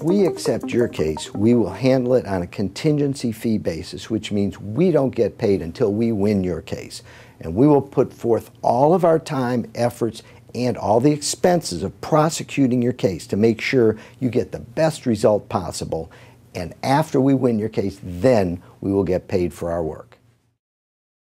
If we accept your case, we will handle it on a contingency fee basis, which means we don't get paid until we win your case. And we will put forth all of our time, efforts, and all the expenses of prosecuting your case to make sure you get the best result possible. And after we win your case, then we will get paid for our work.